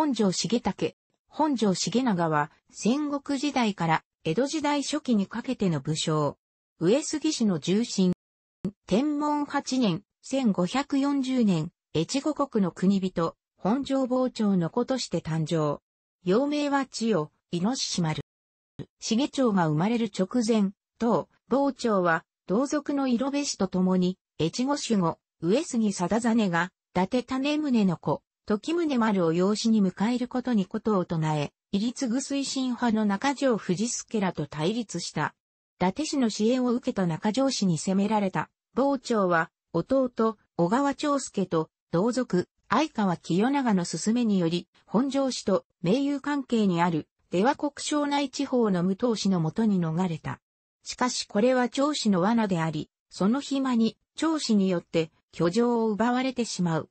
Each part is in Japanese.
本城重武、本城重長は戦国時代から江戸時代初期にかけての武将。上杉氏の重臣。天文8年、1540年、越後国の国人、本城傍聴の子として誕生。幼名は千代、猪志丸。重長が生まれる直前、当、傍聴は、同族の色部氏と共に、越後守護、上杉貞実が、伊達種宗の子、時宗丸を養子に迎えることにことを唱え、入り継ぐ推進派の中条藤助らと対立した。伊達氏の支援を受けた中条氏に攻められた、傍聴は、弟、小川長介と、同族、相川清長の勧めにより、本庄氏と盟友関係にある、出羽国省内地方の武藤氏のもとに逃れた。しかしこれは長氏の罠であり、その暇に、長氏によって、居城を奪われてしまう。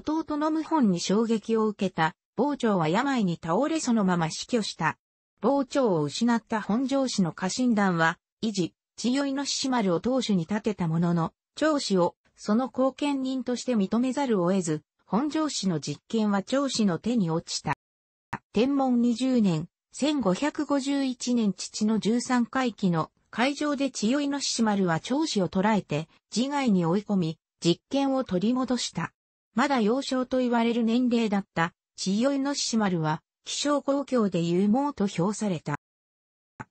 弟の謀反に衝撃を受けた、傍聴は病に倒れそのまま死去した。傍聴を失った本庄氏の家臣団は、維持、千代の志丸を当主に立てたものの、長氏をその後見人として認めざるを得ず、本庄氏の実権は長氏の手に落ちた。天文20年、1551年父の13回忌の会場で千代の志丸は長氏を捕らえて、自害に追い込み、実権を取り戻した。まだ幼少と言われる年齢だった、千代の志丸は、気象公共で有望と評された。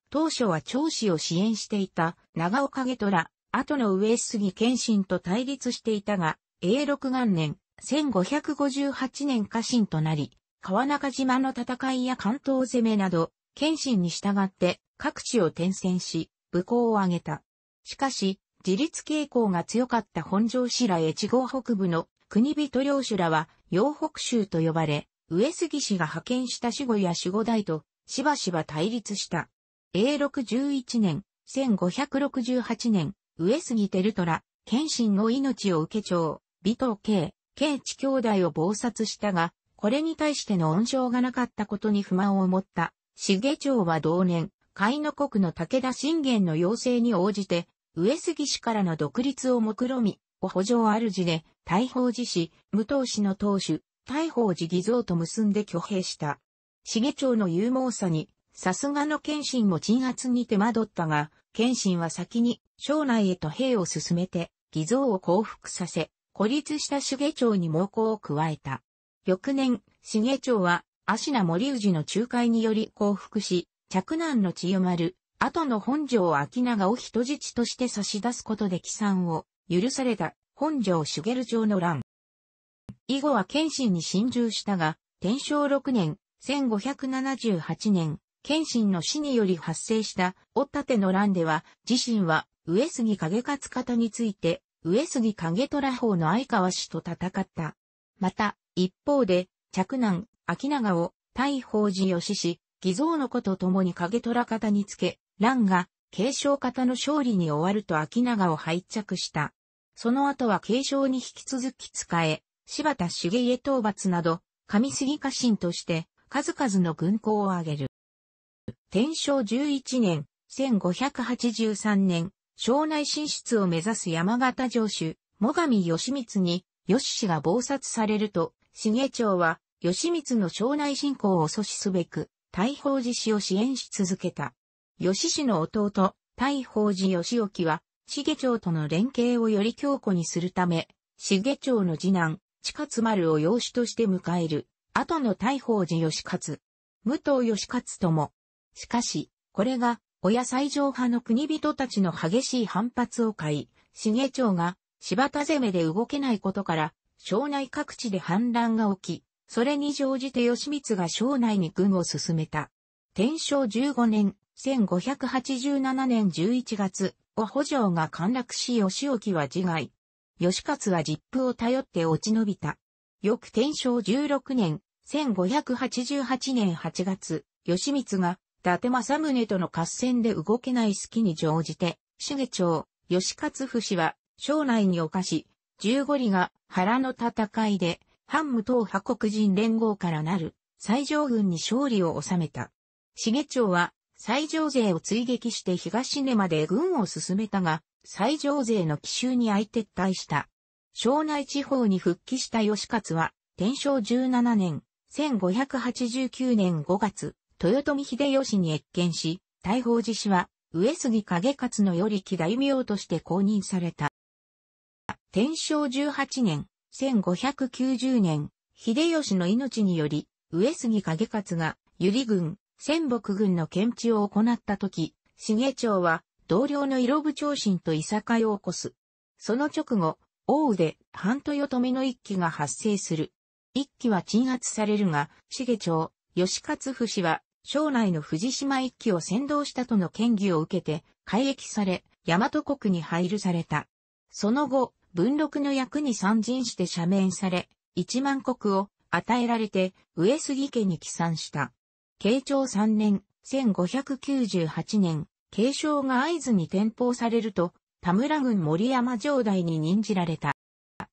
当初は長子を支援していた長岡家虎、後の上杉謙信と対立していたが、永禄元年、1558年家臣となり、川中島の戦いや関東攻めなど、謙信に従って各地を転戦し、武功を挙げた。しかし、自立傾向が強かった本庄市ら越後北部の国人領主らは、洋北州と呼ばれ、上杉氏が派遣した守護や守護代と、しばしば対立した。永禄11年、1568年、上杉照虎、謙信の命を受け長、尾藤慶、慶地兄弟を謀殺したが、これに対しての恩賞がなかったことに不満を持った。重長は同年、海の国の武田信玄の要請に応じて、上杉氏からの独立を目論み、お補助主で、大宝寺市、武藤氏の当主、大宝寺偽造と結んで挙兵した。重長の勇猛さに、さすがの謙信も鎮圧に手間取ったが、謙信は先に、省内へと兵を進めて、偽造を降伏させ、孤立した重長に猛攻を加えた。翌年、重長は、芦名森氏の仲介により降伏し、嫡男の千代丸、後の本城秋長を人質として差し出すことで帰参を許された本城茂城の乱。以後は謙信に侵入したが、天正6年、1578年、謙信の死により発生した、御盾の乱では、自身は、上杉景勝方について、上杉景虎方の相川氏と戦った。また、一方で、嫡男、秋長を、大宝寺義氏、偽造の子と共に景虎方につけ、乱が、継承方の勝利に終わると秋長を拝着した。その後は継承に引き続き使え、柴田茂家討伐など、上杉家臣として数々の軍功を挙げる。天正11年、1583年、庄内進出を目指す山形城主、最上義光に、義氏が謀殺されると、重長は、義光の庄内進行を阻止すべく、大宝寺氏を支援し続けた。義氏の弟、大宝寺義興は、重町との連携をより強固にするため、重町の次男、地津丸を養子として迎える、後の大宝寺義勝、武藤義勝とも。しかし、これが、親最上派の国人たちの激しい反発を買い、重町が柴田攻めで動けないことから、省内各地で反乱が起き、それに乗じて義光が省内に軍を進めた。天正15年、1587年11月、お補助が陥落し吉沖は自害。吉勝は実父を頼って落ち延びた。翌天正16年、1588年8月、吉光が、伊達政宗との合戦で動けない隙に乗じて、重町、吉勝府氏は、省内に犯し、十五里が原の戦いで、反無党派国人連合からなる、西条軍に勝利を収めた。重町は、西条勢を追撃して東根まで軍を進めたが、西条勢の奇襲に相撤退した。庄内地方に復帰した吉勝は、天正17年、1589年5月、豊臣秀吉に越見し、大宝寺氏は、上杉景勝のより木大名として公認された。天正18年、1590年、秀吉の命により、上杉景勝が、百合軍、仙北軍の検知を行った時、重長は同僚の色部長心といさかいを起こす。その直後、大腕、半豊臣の一揆が発生する。一揆は鎮圧されるが、重長、吉勝府氏は、将来の藤島一揆を先導したとの嫌疑を受けて、改役され、大和国に配慮された。その後、文禄の役に参陣して赦免され、一万国を与えられて、上杉家に帰参した。慶長3年、1598年、慶章が合図に転封されると、田村軍森山城代に任じられた。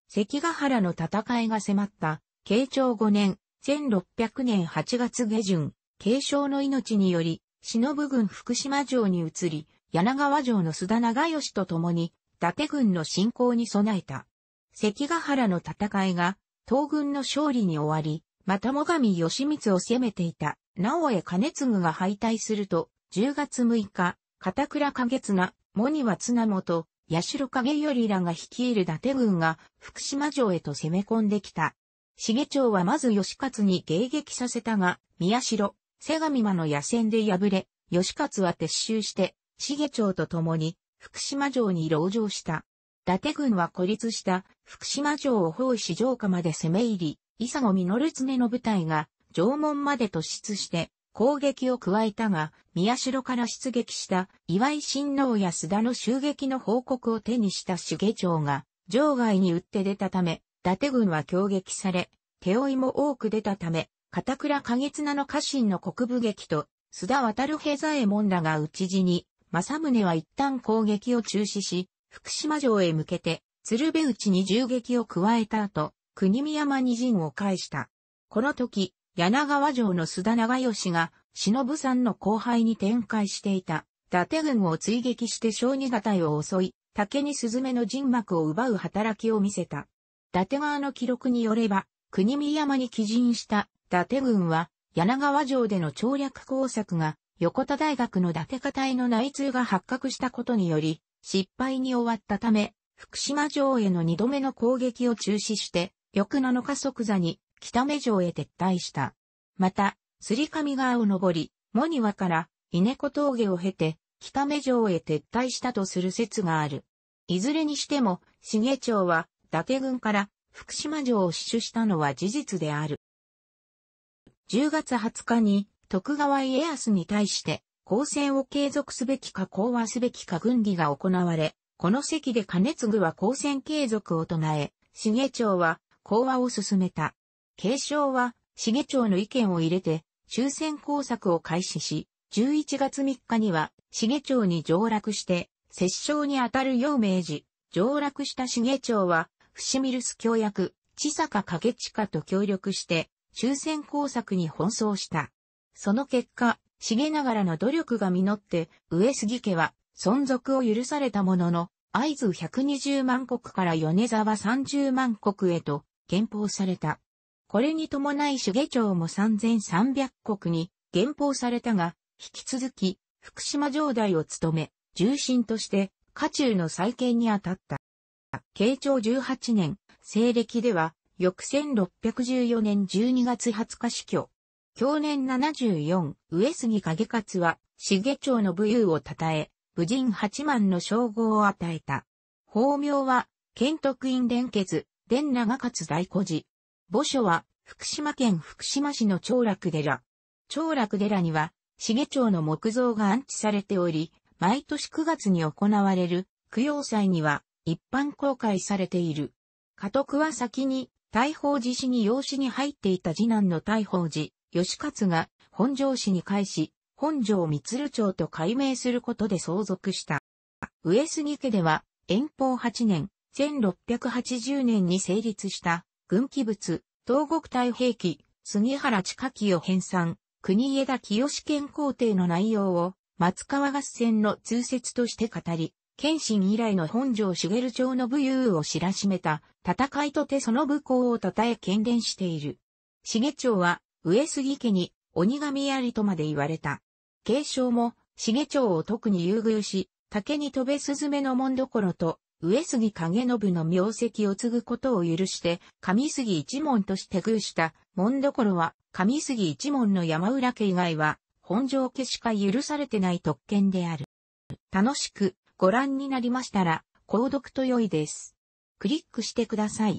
関ヶ原の戦いが迫った、慶長5年、1600年8月下旬、慶章の命により、忍軍福島城に移り、柳川城の須田長吉と共に、伊達軍の侵攻に備えた。関ヶ原の戦いが、東軍の勝利に終わり、また最上義光を攻めていたお、江兼次が敗退すると、10月6日、片倉景綱、茂庭綱元、八代影頼らが率いる伊達軍が福島城へと攻め込んできた。重長はまず吉勝に迎撃させたが、宮代、瀬上間の野戦で敗れ、吉勝は撤収して、重長と共に福島城に籠城した。伊達軍は孤立した福島城を包囲し城下まで攻め入り、伊佐の実常常の部隊が城門まで突出して攻撃を加えたが、宮城から出撃した岩井親王や須田の襲撃の報告を手にした重長が、城外に打って出たため、伊達軍は強撃され、手負いも多く出たため、片倉影綱の家臣の国部劇と、須田渡平左衛門らが討ち死に、政宗は一旦攻撃を中止し、福島城へ向けて、鶴瓶内に銃撃を加えた後、国見山に陣を返した。この時、柳川城の須田長義が、忍さんの後輩に展開していた、伊達軍を追撃して小二が隊を襲い、竹に雀の人幕を奪う働きを見せた。伊達側の記録によれば、国見山に寄陣した伊達軍は、柳川城での調略工作が、横田大学の伊達家隊の内通が発覚したことにより、失敗に終わったため、福島城への二度目の攻撃を中止して、翌7日即座に北目城へ撤退した。また、り上川を登り、藻庭から稲子峠を経て、北目城へ撤退したとする説がある。いずれにしても、重町は、伊達軍から福島城を死守したのは事実である。10月20日に、徳川家康に対して、交戦を継続すべきか講和すべきか軍議が行われ、この席で継ぐは交戦継続を唱え、重町は講和を進めた。継承は、茂町の意見を入れて、終戦工作を開始し、11月3日には、茂町に上落して、折衝にあたるよう命じ、上落した茂町は、伏見留守協約、千坂地下と協力して、終戦工作に奔走した。その結果、茂ながらの努力が実って、上杉家は存続を許されたものの、合図120万国から米沢30万国へと、憲法された。これに伴い主下町も3300国に減俸されたが、引き続き、福島城代を務め、重臣として、家中の再建に当たった。慶長18年、西暦では、翌1614年12月20日死去。去年74、上杉景勝は、重町の武勇を称え、武人八万の称号を与えた。法名は、県徳院連結、伝長勝大古寺。墓所は、福島県福島市の長楽寺。長楽寺には、重町の木造が安置されており、毎年9月に行われる供養祭には一般公開されている。家督は先に大宝寺市に養子に入っていた次男の大宝寺、吉勝が本庄市に返し、本庄鶴町と改名することで相続した。上杉家では、遠方8年、1680年に成立した軍記物、東国隊兵器、杉原地下記を編纂、国枝清県皇帝の内容を、松川合戦の通説として語り、謙信以来の本城茂町の武勇を知らしめた戦いとてその武功を称え喧伝している。茂町は上杉家に鬼神ありとまで言われた。継承も茂町を特に優遇し、竹に飛べ雀の門どころと上杉景信の名跡を継ぐことを許して、上杉一門として遇した、門所は、上杉一門の山浦家以外は、本庄家しか許されてない特権である。楽しくご覧になりましたら、購読と良いです。クリックしてください。